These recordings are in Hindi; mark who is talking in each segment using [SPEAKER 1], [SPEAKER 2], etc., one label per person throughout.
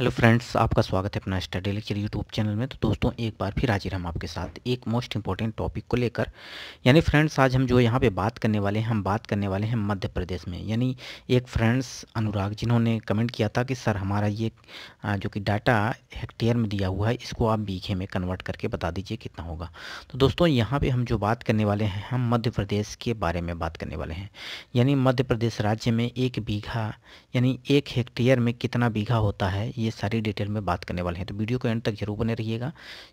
[SPEAKER 1] हेलो फ्रेंड्स आपका स्वागत है अपना स्टडी लेक्चर यूट्यूब चैनल में तो दोस्तों एक बार फिर हाजिर हम आपके साथ एक मोस्ट इंपॉर्टेंट टॉपिक को लेकर यानी फ्रेंड्स आज हम जो यहाँ पे बात करने वाले हैं हम बात करने वाले हैं मध्य प्रदेश में यानी एक फ्रेंड्स अनुराग जिन्होंने कमेंट किया था कि सर हमारा ये जो कि डाटा हेक्टेयर में दिया हुआ है इसको आप बीघे में कन्वर्ट करके बता दीजिए कितना होगा तो दोस्तों यहाँ पर हम जो बात करने वाले हैं हम मध्य प्रदेश के बारे में बात करने वाले हैं यानी मध्य प्रदेश राज्य में एक बीघा यानी एक हेक्टेयर में कितना बीघा होता है ये ये सारी डिटेल में बात करने वाले हैं तो वीडियो को एंड तक जरूर बने रहिएगा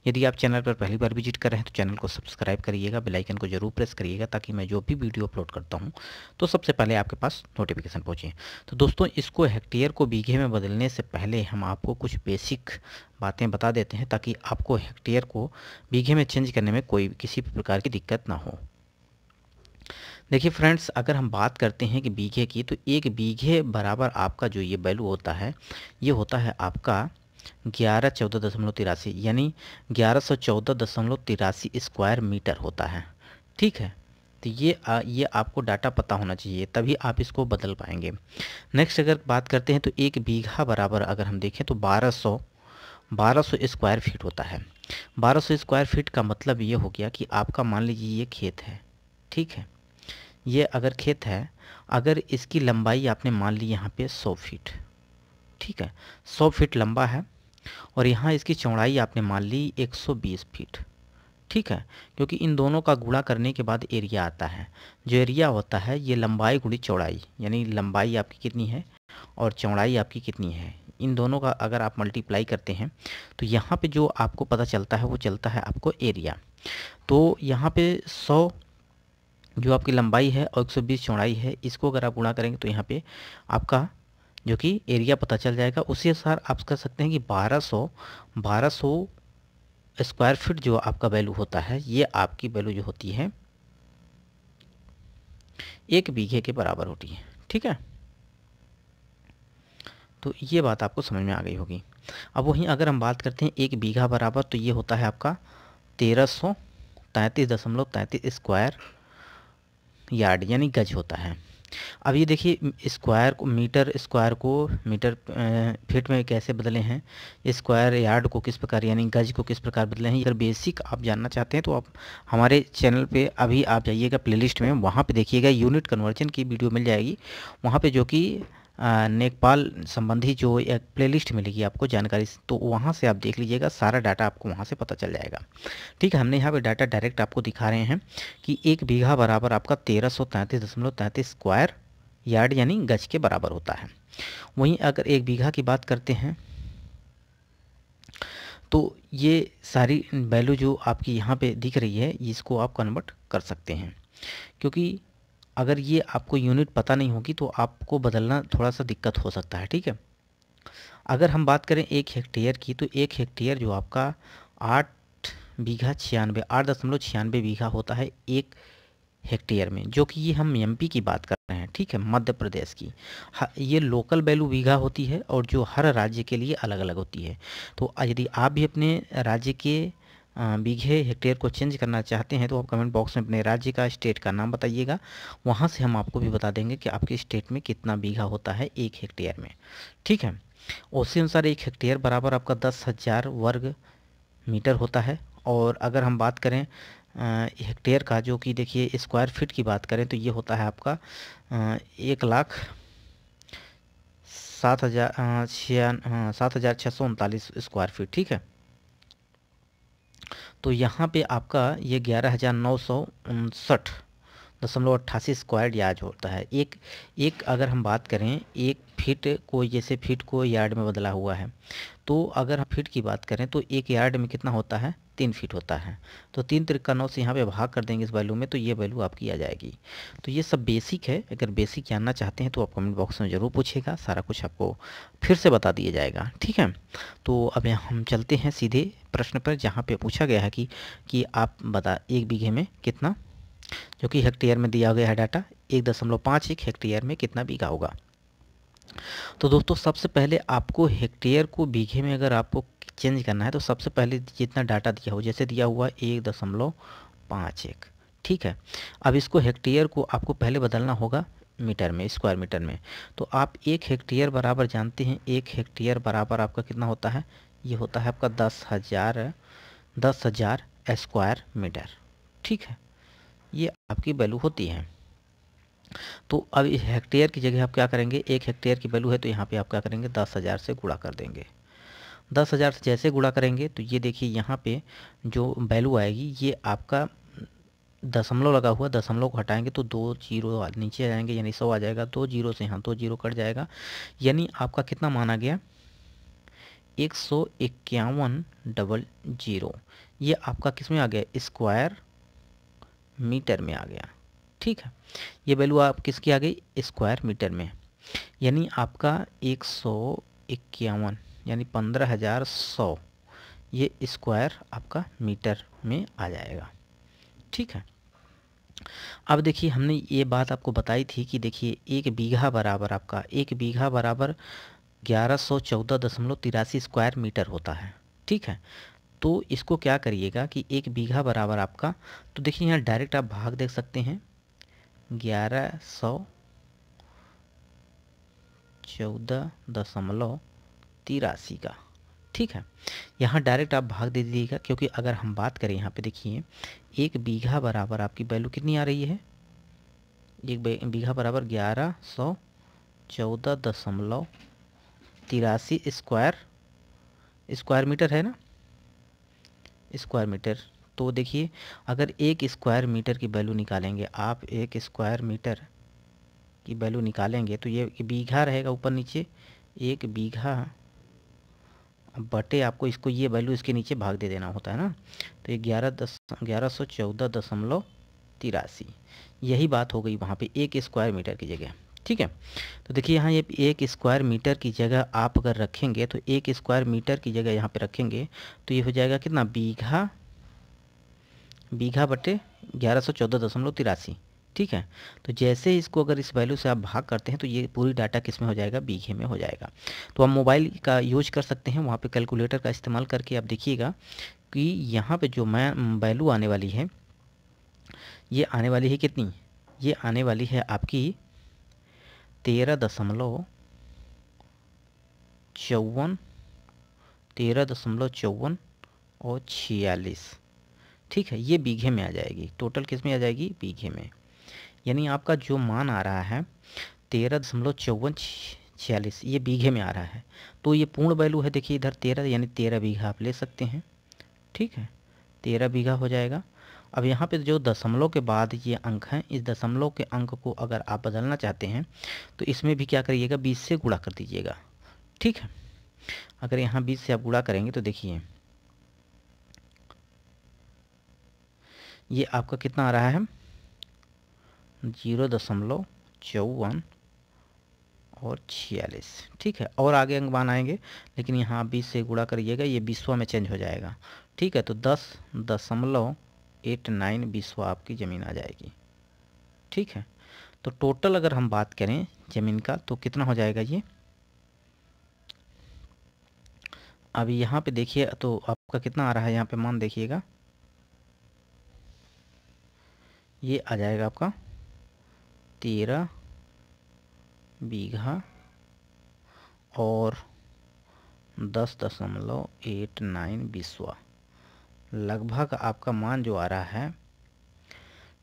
[SPEAKER 1] यदि आप चैनल पर पहली बार विजिट कर रहे हैं तो चैनल को सब्सक्राइब करिएगा बेलाइकन को जरूर प्रेस करिएगा ताकि मैं जो भी वीडियो अपलोड करता हूँ तो सबसे पहले आपके पास नोटिफिकेशन पहुँचे तो दोस्तों इसको हेक्टेयर को बीघे में बदलने से पहले हम आपको कुछ बेसिक बातें बता देते हैं ताकि आपको हेक्टेयर को बीघे में चेंज करने में कोई किसी भी प्रकार की दिक्कत ना हो देखिए फ्रेंड्स अगर हम बात करते हैं कि बीघे की तो एक बीघे बराबर आपका जो ये वैल्यू होता है ये होता है आपका ग्यारह चौदह दशमलव तिरासी यानी ग्यारह सौ चौदह दशमलव तिरासी स्क्वायर मीटर होता है ठीक है तो ये आ, ये आपको डाटा पता होना चाहिए तभी आप इसको बदल पाएंगे नेक्स्ट अगर बात करते हैं तो एक बीघा बराबर अगर हम देखें तो बारह सौ बारह सौ स्क्वायर फीट होता है बारह सौ स्क्वायर फीट का मतलब ये हो गया कि आपका मान लीजिए ये खेत है ठीक है ये अगर खेत है अगर इसकी लंबाई आपने मान ली यहाँ पे 100 फीट ठीक है 100 फीट लंबा है और यहाँ इसकी चौड़ाई आपने मान ली 120 फीट ठीक है क्योंकि इन दोनों का गुणा करने के बाद एरिया आता है जो एरिया होता है ये लंबाई गुड़ी चौड़ाई यानी लंबाई आपकी कितनी है और चौड़ाई आपकी कितनी है इन दोनों का अगर आप मल्टीप्लाई करते हैं तो यहाँ पे जो आपको पता चलता है वो चलता है आपको एरिया तो यहाँ पे जो आपकी लंबाई है और 120 चौड़ाई है इसको अगर आप गुणा करेंगे तो यहाँ पे आपका जो कि एरिया पता चल जाएगा उसी अनुसार आप कर सकते हैं कि 1200 1200 स्क्वायर फीट जो आपका वैल्यू होता है ये आपकी वैल्यू जो होती है एक बीघे के बराबर होती है ठीक है तो ये बात आपको समझ में आ गई होगी अब वहीं अगर हम बात करते हैं एक बीघा बराबर तो ये होता है आपका तेरह सौ तैंतीस दशमलव तैंतीस स्क्वायर यार्ड यानी गज होता है अब ये देखिए स्क्वायर को मीटर स्क्वायर को मीटर फीट में कैसे बदले हैं स्क्वायर यार्ड को किस प्रकार यानी गज को किस प्रकार बदले हैं अगर बेसिक आप जानना चाहते हैं तो आप हमारे चैनल पे अभी आप जाइएगा प्लेलिस्ट में वहाँ पे देखिएगा यूनिट कन्वर्जन की वीडियो मिल जाएगी वहाँ पे जो कि नेपाल संबंधी जो एक प्लेलिस्ट मिलेगी आपको जानकारी तो वहाँ से आप देख लीजिएगा सारा डाटा आपको वहाँ से पता चल जाएगा ठीक है हमने यहाँ पे डाटा डायरेक्ट आपको दिखा रहे हैं कि एक बीघा बराबर आपका तेरह सौ तैंतीस दशमलव तैंतीस स्क्वायर यार्ड यानी गज के बराबर होता है वहीं अगर एक बीघा की बात करते हैं तो ये सारी वैल्यू जो आपकी यहाँ पे दिख रही है इसको आप कन्वर्ट कर सकते हैं क्योंकि अगर ये आपको यूनिट पता नहीं होगी तो आपको बदलना थोड़ा सा दिक्कत हो सकता है ठीक है अगर हम बात करें एक हेक्टेयर की तो एक हेक्टेयर जो आपका आठ बीघा छियानवे आठ दशमलव छियानवे बीघा होता है एक हेक्टेयर में जो कि ये हम एम की बात कर रहे हैं ठीक है मध्य प्रदेश की हाँ, ये लोकल वैल्यू बीघा होती है और जो हर राज्य के लिए अलग अलग होती है तो यदि आप भी अपने राज्य के बीघे हेक्टेयर को चेंज करना चाहते हैं तो आप कमेंट बॉक्स में अपने राज्य का स्टेट का नाम बताइएगा वहाँ से हम आपको भी बता देंगे कि आपके स्टेट में कितना बीघा होता है एक हेक्टेयर में ठीक है उसी अनुसार एक हेक्टेयर बराबर आपका दस हज़ार वर्ग मीटर होता है और अगर हम बात करें हेक्टेयर का जो कि देखिए स्क्वायर फिट की बात करें तो ये होता है आपका एक लाख सात हज़ार छः सात हज़ार छः सौ उनतालीस स्क्वायर फीट ठीक है तो यहाँ पे आपका ये ग्यारह हज़ार नौ सौ उनसठ दशमलव अट्ठासी स्क्वायर याज होता है एक एक अगर हम बात करें एक फीट को जैसे फीट को यार्ड में बदला हुआ है तो अगर हम फीट की बात करें तो एक यार्ड में कितना होता है तीन फीट होता है तो तीन त्रिका नौ से यहाँ पे भाग कर देंगे इस वैल्यू में तो ये वैल्यू आपकी आ जाएगी तो ये सब बेसिक है अगर बेसिक जानना चाहते हैं तो आप कमेंट बॉक्स में ज़रूर पूछेगा सारा कुछ आपको फिर से बता दिया जाएगा ठीक है तो अब हम चलते हैं सीधे प्रश्न पर जहाँ पर पूछा गया है कि, कि आप बता एक बीघे में कितना जो कि हेक्टेयर में दिया गया है डाटा एक दशमलव पाँच एक हेक्टेयर में कितना बीघा होगा तो दोस्तों सबसे पहले आपको हेक्टेयर को बीघे में अगर आपको चेंज करना है तो सबसे पहले जितना डाटा दिया हो जैसे दिया हुआ एक दशमलव पाँच एक ठीक है अब इसको हेक्टेयर को आपको पहले बदलना होगा मीटर में स्क्वायर मीटर में तो आप एक हेक्टेयर बराबर जानते हैं एक हेक्टेयर बराबर आपका कितना होता है ये होता है आपका दस हज़ार दस हज़ार स्क्वायर मीटर ठीक है ये आपकी वैल्यू होती है तो अब इस हेक्टेयर की जगह आप क्या करेंगे एक हेक्टेयर की वैल्यू है तो यहाँ पे आप क्या करेंगे दस हज़ार से गुड़ा कर देंगे दस हज़ार से जैसे गुड़ा करेंगे तो ये देखिए यहाँ पे जो वैल्यू आएगी ये आपका दशमलव लगा हुआ दशमलव को हटाएंगे तो दो जीरो नीचे आ जाएंगे यानी सौ आ जाएगा दो जीरो से यहाँ दो जीरो कट जाएगा यानी आपका कितना माना गया एक सौ इक्यावन डबल जीरो ये आपका किस में आ गया स्क्वायर मीटर में आ गया ठीक है ये वैल्यू आप किसकी आ गई स्क्वायर मीटर में यानी आपका एक सौ इक्यावन यानी पंद्रह हज़ार सौ ये स्क्वायर आपका मीटर में आ जाएगा ठीक है अब देखिए हमने ये बात आपको बताई थी कि देखिए एक बीघा बराबर आपका एक बीघा बराबर ग्यारह सौ चौदह दशमलव तिरासी स्क्वायर मीटर होता है ठीक है तो इसको क्या करिएगा कि एक बीघा बराबर आपका तो देखिए यहाँ डायरेक्ट आप भाग देख सकते हैं ग्यारह सौ चौदह दशमलव तिरासी का ठीक है यहाँ डायरेक्ट आप भाग दे दीजिएगा क्योंकि अगर हम बात करें यहाँ पे देखिए एक बीघा बराबर आपकी वैल्यू कितनी आ रही है एक बीघा बराबर ग्यारह सौ चौदह दशमलव तिरासी स्क्वायर स्क्वायर मीटर है ना स्क्वायर मीटर तो देखिए अगर एक स्क्वायर मीटर की वैल्यू निकालेंगे आप एक स्क्वायर मीटर की वैल्यू निकालेंगे तो ये बीघा रहेगा ऊपर नीचे एक बीघा बटे आपको इसको ये वैल्यू इसके नीचे भाग दे देना होता है ना तो ये ग्यारह दस ग्यारह सौ चौदह दशमलव तिरासी यही बात हो गई वहाँ पे एक स्क्वायर मीटर की जगह ठीक है तो देखिए यहाँ ये एक स्क्वायर मीटर की जगह आप अगर रखेंगे तो एक स्क्वायर मीटर की जगह यहाँ पे रखेंगे तो ये हो जाएगा कितना बीघा बीघा बटे ग्यारह सौ चौदह दशमलव तिरासी ठीक है तो जैसे इसको अगर इस वैल्यू से आप भाग करते हैं तो ये पूरी डाटा किस में हो जाएगा बीघे में हो जाएगा तो आप मोबाइल का यूज कर सकते हैं वहाँ पे कैलकुलेटर का इस्तेमाल करके आप देखिएगा कि यहाँ पे जो मैं वैल्यू आने वाली है ये आने वाली है कितनी ये आने वाली है आपकी तेरह दशमलव चौवन तेरह दशमलव चौवन और छियालीस ठीक है ये बीघे में आ जाएगी टोटल किस में आ जाएगी बीघे में यानी आपका जो मान आ रहा है तेरह दशमलव चौवन छियालीस ये बीघे में आ रहा है तो ये पूर्ण वैल्यू है देखिए इधर तेरह यानी तेरह बीघा आप ले सकते हैं ठीक है तेरह बीघा हो जाएगा अब यहाँ पे जो दशमलव के बाद ये अंक हैं इस दशमलव के अंक को अगर आप बदलना चाहते हैं तो इसमें भी क्या करिएगा बीस से गुड़ा कर दीजिएगा ठीक है अगर यहाँ बीस से आप गुड़ा करेंगे तो देखिए ये आपका कितना आ रहा है जीरो दशमलव चौवन और छियालीस ठीक है और आगे अंक आएंगे लेकिन यहाँ बीस से गुड़ा करिएगा ये बीसवा में चेंज हो जाएगा ठीक है तो दस दशमलव एट नाइन बीसवा आपकी ज़मीन आ जाएगी ठीक है तो टोटल अगर हम बात करें ज़मीन का तो कितना हो जाएगा ये अभी यहाँ पे देखिए तो आपका कितना आ रहा है यहाँ पे मान देखिएगा ये आ जाएगा आपका तेरह बीघा और दस दशमलव एट नाइन बीसवा लगभग आपका मान जो आ रहा है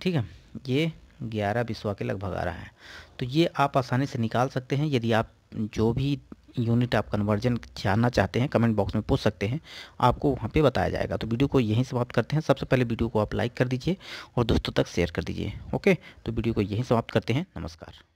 [SPEAKER 1] ठीक है ये ग्यारह बीसवा के लगभग आ रहा है तो ये आप आसानी से निकाल सकते हैं यदि आप जो भी यूनिट आप कन्वर्जन जानना चाहते हैं कमेंट बॉक्स में पूछ सकते हैं आपको वहाँ पे बताया जाएगा तो वीडियो को यहीं समाप्त करते हैं सबसे पहले वीडियो को आप लाइक कर दीजिए और दोस्तों तक शेयर कर दीजिए ओके तो वीडियो को यहीं समाप्त करते हैं नमस्कार